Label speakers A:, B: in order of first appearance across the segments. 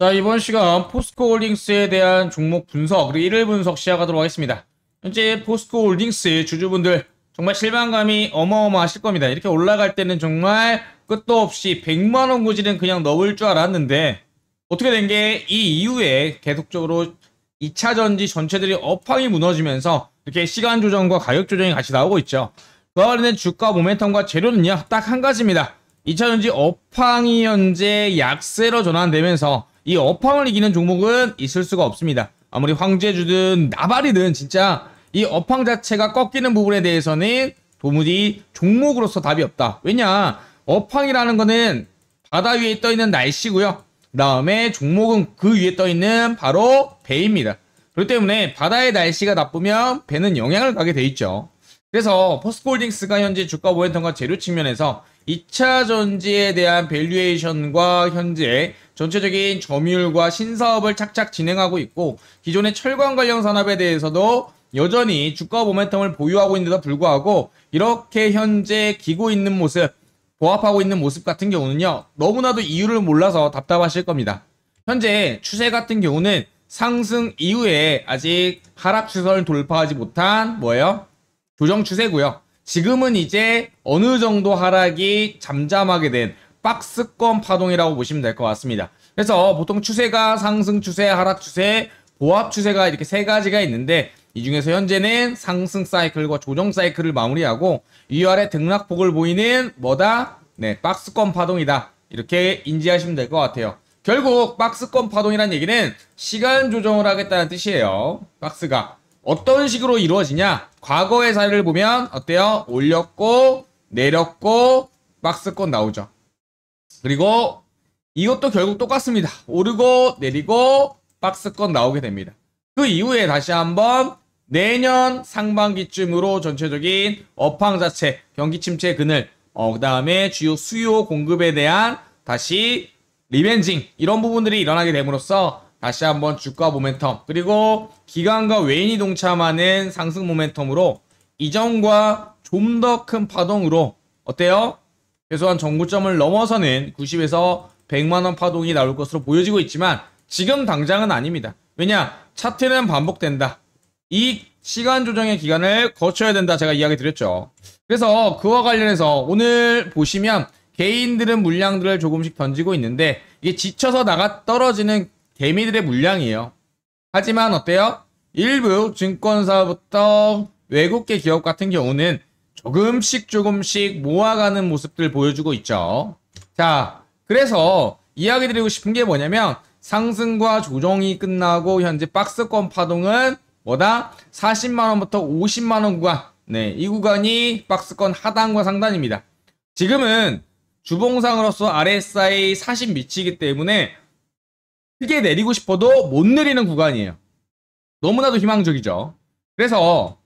A: 자 이번 시간 포스코홀딩스에 대한 종목 분석 그리고 1일 분석 시작하도록 하겠습니다. 현재 포스코홀딩스 주주분들 정말 실망감이 어마어마하실 겁니다. 이렇게 올라갈 때는 정말 끝도 없이 100만원 고지는 그냥 넣을 줄 알았는데 어떻게 된 게 이 이후에 계속적으로 2차전지 전체들이 업황이 무너지면서 이렇게 시간 조정과 가격 조정이 같이 나오고 있죠. 그와 관련된 주가 모멘텀과 재료는요 딱 한 가지입니다. 2차전지 업황이 현재 약세로 전환되면서 이어팡을 이기는 종목은 있을 수가 없습니다. 아무리 황제주든 나발이든 진짜 이 어팡 자체가 꺾이는 부분에 대해서는 도무지 종목으로서 답이 없다. 왜냐 어팡이라는 거는 바다 위에 떠 있는 날씨고요. 그 다음에 종목은 그 위에 떠 있는 바로 배입니다. 그렇기 때문에 바다의 날씨가 나쁘면 배는 영향을 가게 돼 있죠. 그래서 포스코홀딩스가 현재 주가 보행턴과 재료 측면에서 2차 전지에 대한 밸류에이션과 현재 전체적인 점유율과 신사업을 착착 진행하고 있고 기존의 철강 관련 산업에 대해서도 여전히 주가 모멘텀을 보유하고 있는데도 불구하고 이렇게 현재 기고 있는 모습 보합하고 있는 모습 같은 경우는요 너무나도 이유를 몰라서 답답하실 겁니다 현재 추세 같은 경우는 상승 이후에 아직 하락 추세를 돌파하지 못한 뭐예요? 조정 추세고요 지금은 이제 어느 정도 하락이 잠잠하게 된 박스권 파동이라고 보시면 될 것 같습니다. 그래서 보통 추세가 상승 추세, 하락 추세, 보합 추세가 이렇게 세 가지가 있는데 이 중에서 현재는 상승 사이클과 조정 사이클을 마무리하고 위아래 등락폭을 보이는 뭐다? 네, 박스권 파동이다. 이렇게 인지하시면 될 것 같아요. 결국 박스권 파동이란 얘기는 시간 조정을 하겠다는 뜻이에요. 박스가 어떤 식으로 이루어지냐? 과거의 사례를 보면 어때요? 올렸고 내렸고 박스권 나오죠. 그리고 이것도 결국 똑같습니다. 오르고 내리고 박스권 나오게 됩니다. 그 이후에 다시 한번 내년 상반기쯤으로 전체적인 업황 자체, 경기 침체 그늘, 어, 그 다음에 주요 수요 공급에 대한 다시 리벤징 이런 부분들이 일어나게 됨으로써 다시 한번 주가 모멘텀 그리고 기관과 외인이 동참하는 상승 모멘텀으로 이전과 좀 더 큰 파동으로 어때요? 최소한 전구점을 넘어서는 90에서 100만원 파동이 나올 것으로 보여지고 있지만 지금 당장은 아닙니다. 왜냐? 차트는 반복된다. 이 시간 조정의 기간을 거쳐야 된다. 제가 이야기 드렸죠. 그래서 그와 관련해서 오늘 보시면 개인들은 물량들을 조금씩 던지고 있는데 이게 지쳐서 나가 떨어지는 개미들의 물량이에요. 하지만 어때요? 일부 증권사부터 외국계 기업 같은 경우는 조금씩 조금씩 모아가는 모습들 보여주고 있죠. 자, 그래서 이야기 드리고 싶은 게 뭐냐면 상승과 조정이 끝나고 현재 박스권 파동은 뭐다? 40만원부터 50만원 구간. 네, 이 구간이 박스권 하단과 상단입니다. 지금은 주봉상으로서 RSI 40 미치기 때문에 크게 내리고 싶어도 못 내리는 구간이에요. 너무나도 희망적이죠. 그래서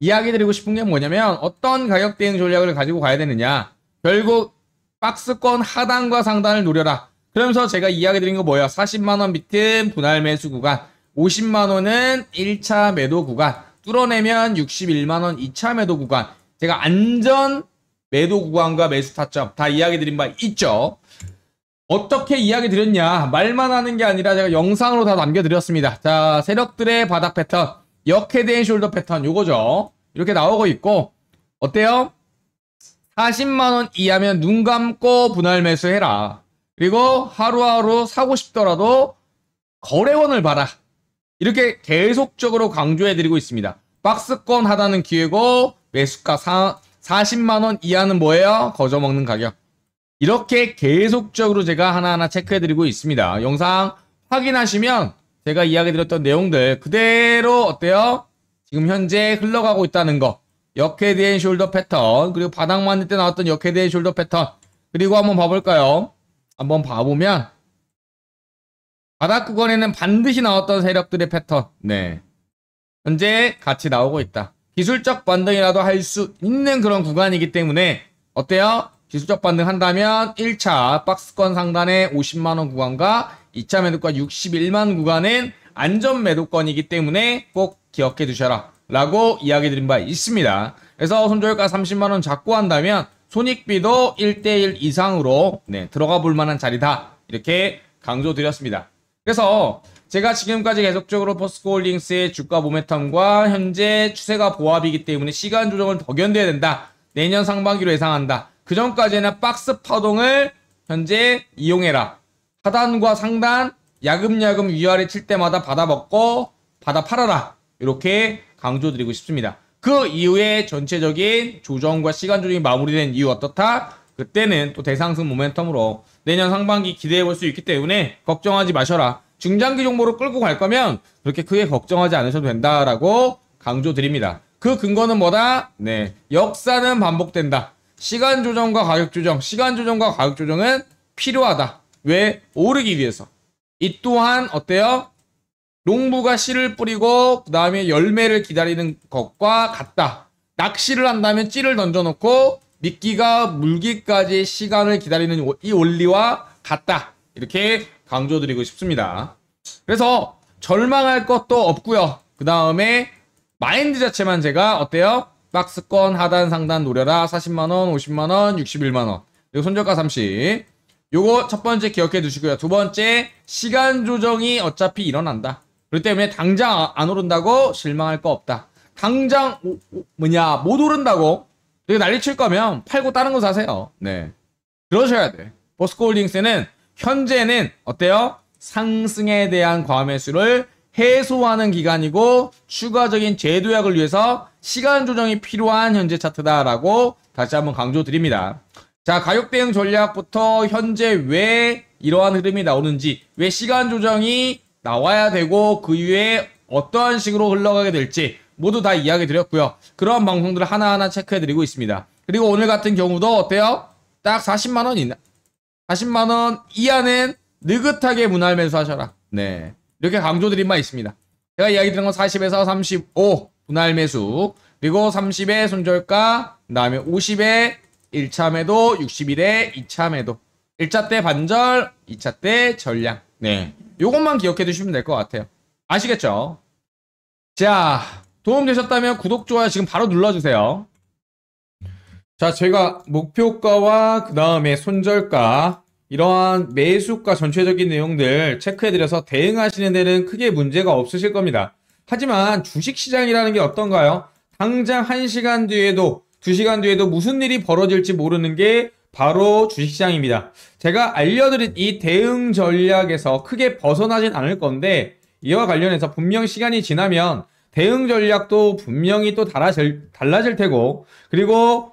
A: 이야기 드리고 싶은 게 뭐냐면 어떤 가격 대응 전략을 가지고 가야 되느냐. 결국 박스권 하단과 상단을 노려라. 그러면서 제가 이야기 드린 거 뭐예요? 40만원 밑은 분할 매수 구간, 50만원은 1차 매도 구간, 뚫어내면 61만원 2차 매도 구간, 제가 안전 매도 구간과 매수 타점 다 이야기 드린 바 있죠. 어떻게 이야기 드렸냐 말만 하는 게 아니라 제가 영상으로 다 남겨드렸습니다 자 세력들의 바닥 패턴 역헤드앤 숄더 패턴 요거죠 이렇게 나오고 있고 어때요? 40만원 이하면 눈 감고 분할 매수해라 그리고 하루하루 사고 싶더라도 거래원을 봐라 이렇게 계속적으로 강조해드리고 있습니다 박스권 하다는 기회고 매수가 40만원 이하는 뭐예요? 거저먹는 가격 이렇게 계속적으로 제가 하나하나 체크해드리고 있습니다. 영상 확인하시면 제가 이야기 드렸던 내용들 그대로 어때요? 지금 현재 흘러가고 있다는 거 역헤드 앤 숄더 패턴 그리고 바닥 만들 때 나왔던 역헤드 앤 숄더 패턴 그리고 한번 봐볼까요? 한번 봐보면 바닥 구간에는 반드시 나왔던 세력들의 패턴 네 현재 같이 나오고 있다 기술적 반등이라도 할 수 있는 그런 구간이기 때문에 어때요? 기술적 반등한다면 1차 박스권 상단에 50만원 구간과 2차 매도권 61만 구간은 안전 매도권이기 때문에 꼭 기억해 두셔라 라고 이야기 드린 바 있습니다. 그래서 손절가 30만원 잡고 한다면 손익비도 1대1 이상으로 네, 들어가 볼 만한 자리다 이렇게 강조드렸습니다. 그래서 제가 지금까지 계속적으로 포스코홀딩스의 주가 모멘텀과 현재 추세가 보합이기 때문에 시간 조정을 더 견뎌야 된다. 내년 상반기로 예상한다. 그 전까지는 박스 파동을 현재 이용해라. 하단과 상단 야금야금 위아래 칠 때마다 받아 먹고 받아 팔아라. 이렇게 강조드리고 싶습니다. 그 이후에 전체적인 조정과 시간 조정이 마무리된 이후 어떻다? 그때는 또 대상승 모멘텀으로 내년 상반기 기대해 볼 수 있기 때문에 걱정하지 마셔라. 중장기 종목으로 끌고 갈 거면 그렇게 크게 걱정하지 않으셔도 된다라고 강조드립니다. 그 근거는 뭐다? 네. 역사는 반복된다. 시간 조정과 가격 조정, 시간 조정과 가격 조정은 필요하다. 왜? 오르기 위해서. 이 또한 어때요? 농부가 씨를 뿌리고 그 다음에 열매를 기다리는 것과 같다. 낚시를 한다면 찌를 던져놓고 미끼가 물기까지 시간을 기다리는 이 원리와 같다. 이렇게 강조드리고 싶습니다. 그래서 절망할 것도 없고요. 그 다음에 마인드 자체만 제가 어때요? 박스권 하단 상단 노려라 40만원 50만원 61만원 그리 손절가 30이거첫 번째 기억해 두시고요 두 번째 시간 조정이 어차피 일어난다 그렇기 때문에 당장 안 오른다고 실망할 거 없다 당장 오, 오, 뭐냐 못 오른다고 되게 난리 칠 거면 팔고 다른 거 사세요 네 그러셔야 돼 버스코 홀딩스는 현재는 어때요? 상승에 대한 과매수를 해소하는 기간이고 추가적인 제도약을 위해서 시간 조정이 필요한 현재 차트다라고 다시 한번 강조드립니다. 자, 가격 대응 전략부터 현재 왜 이러한 흐름이 나오는지, 왜 시간 조정이 나와야 되고 그 이후에 어떠한 식으로 흘러가게 될지 모두 다 이야기 드렸고요. 그런 방송들을 하나하나 체크해 드리고 있습니다. 그리고 오늘 같은 경우도 어때요? 딱 40만 원이나 40만 원 이하는 느긋하게 문할면서 하셔라. 네. 이렇게 강조드린 바 있습니다. 제가 이야기 드린 건 40에서 35 분할 매수 그리고 30에 손절가 그 다음에 50에 1차 매도 61에 2차 매도 1차 때 반절 2차 때 전량 네이것만 기억해 두시면 될 것 같아요. 아시겠죠? 자 도움되셨다면 구독 좋아요 지금 바로 눌러주세요. 자, 제가 목표가와 그 다음에 손절가 이러한 매수가 전체적인 내용들 체크해드려서 대응하시는 데는 크게 문제가 없으실 겁니다. 하지만 주식시장이라는 게 어떤가요? 당장 1시간 뒤에도 2시간 뒤에도 무슨 일이 벌어질지 모르는 게 바로 주식시장입니다. 제가 알려드린 이 대응 전략에서 크게 벗어나진 않을 건데 이와 관련해서 분명 시간이 지나면 대응 전략도 분명히 또 달아질, 달라질 테고 그리고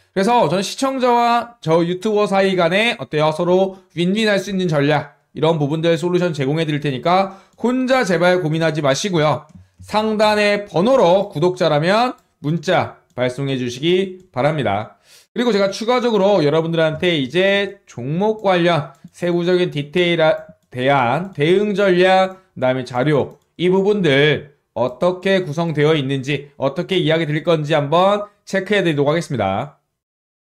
A: 그래서 저는 시청자와 저 유튜버 사이 간에 어때요? 서로 윈윈할 수 있는 전략 이런 부분들 솔루션 제공해 드릴 테니까 혼자 제발 고민하지 마시고요. 상단의 번호로 구독자라면 문자 발송해 주시기 바랍니다. 그리고 제가 추가적으로 여러분들한테 이제 종목 관련 세부적인 디테일에 대한 대응 전략, 그다음에 자료 이 부분들 어떻게 구성되어 있는지 어떻게 이야기 드릴 건지 한번 체크해 드리도록 하겠습니다.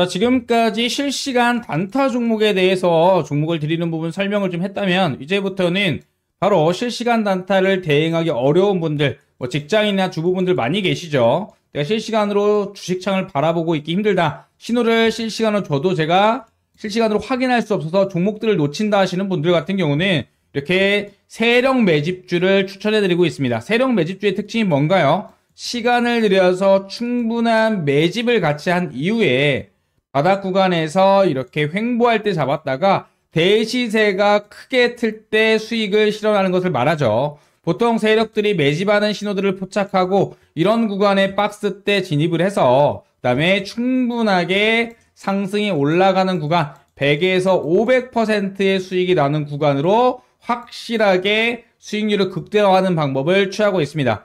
A: 자, 지금까지 실시간 단타 종목에 대해서 종목을 드리는 부분 설명을 좀 했다면 이제부터는 바로 실시간 단타를 대행하기 어려운 분들, 뭐 직장인이나 주부분들 많이 계시죠. 내가 실시간으로 주식창을 바라보고 있기 힘들다. 신호를 실시간으로 줘도 제가 실시간으로 확인할 수 없어서 종목들을 놓친다 하시는 분들 같은 경우는 이렇게 세력 매집주를 추천해드리고 있습니다. 세력 매집주의 특징이 뭔가요? 시간을 들여서 충분한 매집을 같이 한 이후에 바닥 구간에서 이렇게 횡보할 때 잡았다가 대시세가 크게 틀 때 수익을 실현하는 것을 말하죠. 보통 세력들이 매집하는 신호들을 포착하고 이런 구간에 박스 때 진입을 해서 그 다음에 충분하게 상승이 올라가는 구간 100에서 500%의 수익이 나는 구간으로 확실하게 수익률을 극대화하는 방법을 취하고 있습니다.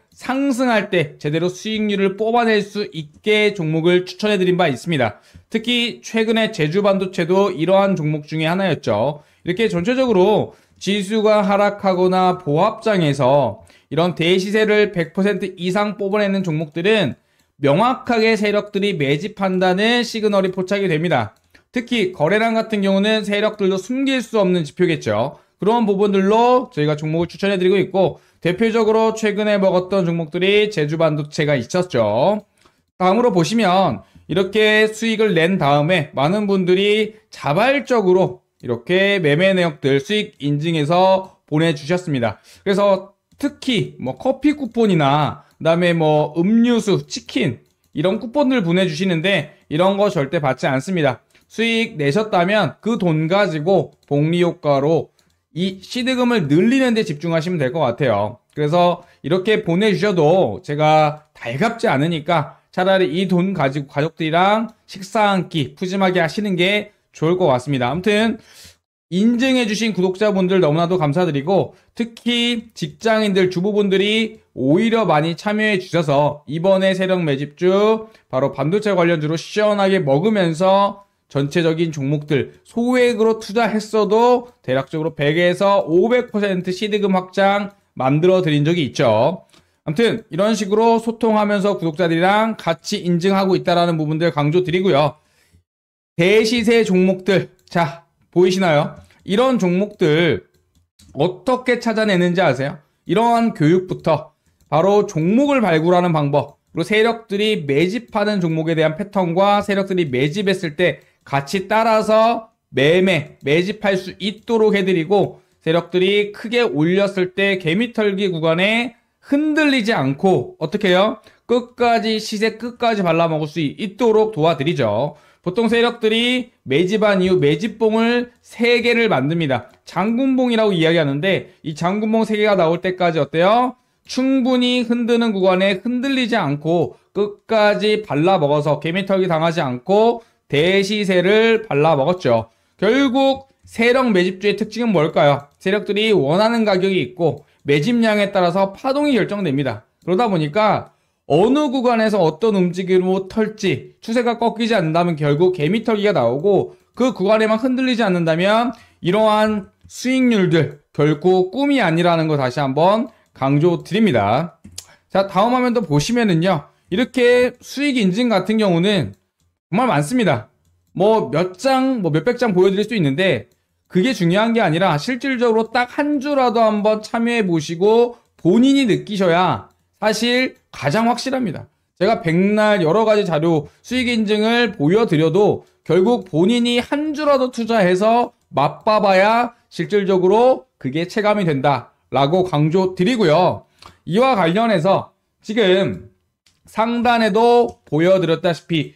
A: 상승할 때 제대로 수익률을 뽑아낼 수 있게 종목을 추천해드린 바 있습니다. 특히 최근에 제주 반도체도 이러한 종목 중에 하나였죠. 이렇게 전체적으로 지수가 하락하거나 보합장에서 이런 대시세를 100% 이상 뽑아내는 종목들은 명확하게 세력들이 매집한다는 시그널이 포착이 됩니다. 특히 거래량 같은 경우는 세력들도 숨길 수 없는 지표겠죠. 그러한 부분들로 저희가 종목을 추천해드리고 있고 대표적으로 최근에 먹었던 종목들이 제주 반도체가 있었죠. 다음으로 보시면 이렇게 수익을 낸 다음에 많은 분들이 자발적으로 이렇게 매매 내역들 수익 인증해서 보내주셨습니다. 그래서 특히 뭐 커피 쿠폰이나 그다음에 뭐 음료수, 치킨 이런 쿠폰들 보내주시는데 이런 거 절대 받지 않습니다. 수익 내셨다면 그 돈 가지고 복리 효과로 이 시드금을 늘리는 데 집중하시면 될 것 같아요. 그래서 이렇게 보내주셔도 제가 달갑지 않으니까 차라리 이 돈 가지고 가족들이랑 식사 한 끼 푸짐하게 하시는 게 좋을 것 같습니다. 아무튼 인증해주신 구독자분들 너무나도 감사드리고 특히 직장인들 주부분들이 오히려 많이 참여해 주셔서 이번에 세력 매집주 바로 반도체 관련주로 시원하게 먹으면서 전체적인 종목들 소액으로 투자했어도 대략적으로 100에서 500% 시드금 확장 만들어 드린 적이 있죠. 아무튼 이런 식으로 소통하면서 구독자들이랑 같이 인증하고 있다라는 부분들 강조 드리고요. 대시세 종목들 자 보이시나요? 이런 종목들 어떻게 찾아내는지 아세요? 이러한 교육부터 바로 종목을 발굴하는 방법 그리고 세력들이 매집하는 종목에 대한 패턴과 세력들이 매집했을 때 같이 따라서 매매, 매집할 수 있도록 해드리고 세력들이 크게 올렸을 때 개미털기 구간에 흔들리지 않고 어떻게 해요? 끝까지 시세 끝까지 발라먹을 수 있도록 도와드리죠. 보통 세력들이 매집한 이후 매집봉을 3개를 만듭니다. 장군봉이라고 이야기하는데 이 장군봉 3개가 나올 때까지 어때요? 충분히 흔드는 구간에 흔들리지 않고 끝까지 발라먹어서 개미털기 당하지 않고 대시세를 발라먹었죠. 결국 세력 매집주의 특징은 뭘까요? 세력들이 원하는 가격이 있고 매집량에 따라서 파동이 결정됩니다. 그러다 보니까 어느 구간에서 어떤 움직임으로 털지 추세가 꺾이지 않는다면 결국 개미털기가 나오고 그 구간에만 흔들리지 않는다면 이러한 수익률들 결코 꿈이 아니라는 거 다시 한번 강조드립니다. 자 다음 화면도 보시면은요 이렇게 수익 인증 같은 경우는 정말 많습니다. 뭐 몇 장, 뭐 몇 백 장 보여드릴 수 있는데 그게 중요한 게 아니라 실질적으로 딱 한 주라도 한번 참여해 보시고 본인이 느끼셔야 사실 가장 확실합니다. 제가 백날 여러 가지 자료 수익 인증을 보여드려도 결국 본인이 한 주라도 투자해서 맛봐봐야 실질적으로 그게 체감이 된다라고 강조 드리고요. 이와 관련해서 지금 상단에도 보여드렸다시피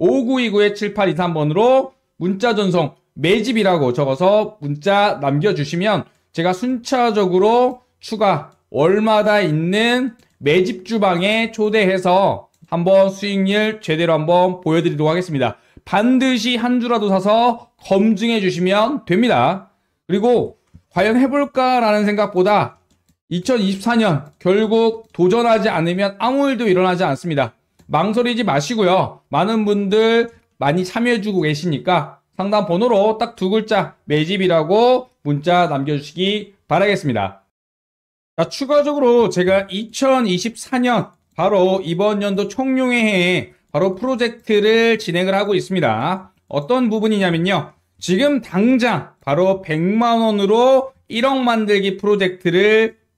A: 5929-7823번으로 문자 전송 매집이라고 적어서 문자 남겨주시면 제가 순차적으로 추가 월마다 있는 매집 주방에 초대해서 한번 수익률 제대로 한번 보여드리도록 하겠습니다. 반드시 한 주라도 사서 검증해 주시면 됩니다. 그리고 과연 해볼까라는 생각보다 2024년 결국 도전하지 않으면 아무 일도 일어나지 않습니다. 망설이지 마시고요. 많은 분들 많이 참여해주고 계시니까 상담 번호로 딱 두 글자 매집이라고 문자 남겨주시기 바라겠습니다. 자, 추가적으로 제가 2024년 바로 이번 연도 총룡해에 바로 프로젝트를 진행을 하고 있습니다. 어떤 부분이냐면요. 지금 당장 바로 100만원으로 1억 만들기 프로젝트를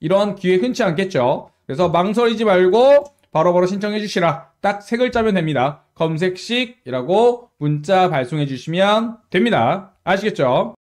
A: 이런 기회 흔치 않겠죠. 그래서 망설이지 말고 바로바로 바로 신청해 주시라. 딱 세 글자면 됩니다. 검색식이라고 문자 발송해 주시면 됩니다. 아시겠죠?